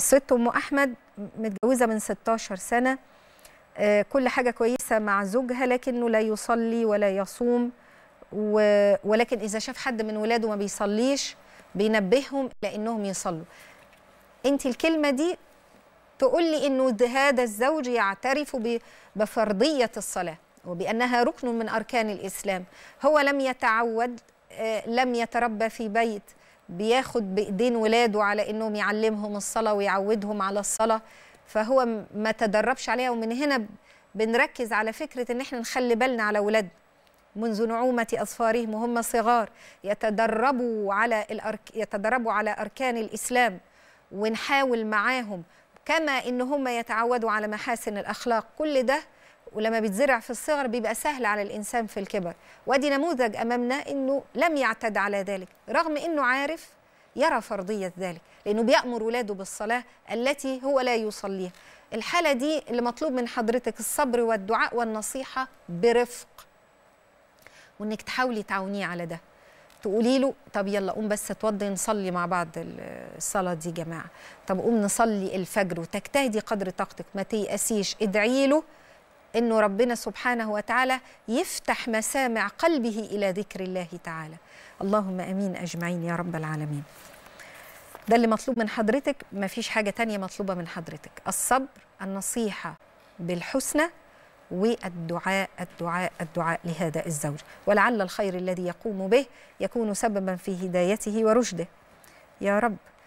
الست ام احمد متجوزه من 16 سنه آه، كل حاجه كويسه مع زوجها لكنه لا يصلي ولا يصوم ولكن اذا شاف حد من ولاده ما بيصليش بينبههم لانهم يصلوا انت الكلمه دي تقول لي انه هذا الزوج يعترف بفرضيه الصلاه وبانها ركن من اركان الاسلام هو لم يتعود آه، لم يتربى في بيت بياخد بايدين ولاده على انهم يعلمهم الصلاه ويعودهم على الصلاه فهو ما تدربش عليها ومن هنا بنركز على فكره ان احنا نخلي بالنا على ولادنا منذ نعومة أظفارهم وهم صغار يتدربوا على الأرك... يتدربوا على أركان الإسلام ونحاول معاهم كما إن هم يتعودوا على محاسن الأخلاق كل ده ولما بيتزرع في الصغر بيبقى سهل على الانسان في الكبر وادي نموذج امامنا انه لم يعتد على ذلك رغم انه عارف يرى فرضيه ذلك لانه بيامر ولاده بالصلاه التي هو لا يصليها الحاله دي اللي مطلوب من حضرتك الصبر والدعاء والنصيحه برفق وانك تحاولي تعاونيه على ده تقولي له طب يلا قوم بس اتوضي نصلي مع بعض الصلاه دي يا جماعه طب قوم نصلي الفجر وتجتهدي قدر طاقتك ما تيأسيش ادعي له انه ربنا سبحانه وتعالى يفتح مسامع قلبه الى ذكر الله تعالى اللهم امين اجمعين يا رب العالمين ده اللي مطلوب من حضرتك ما فيش حاجه تانية مطلوبه من حضرتك الصبر النصيحه بالحسنى والدعاء الدعاء الدعاء لهذا الزوج ولعل الخير الذي يقوم به يكون سببا في هدايته ورشده يا رب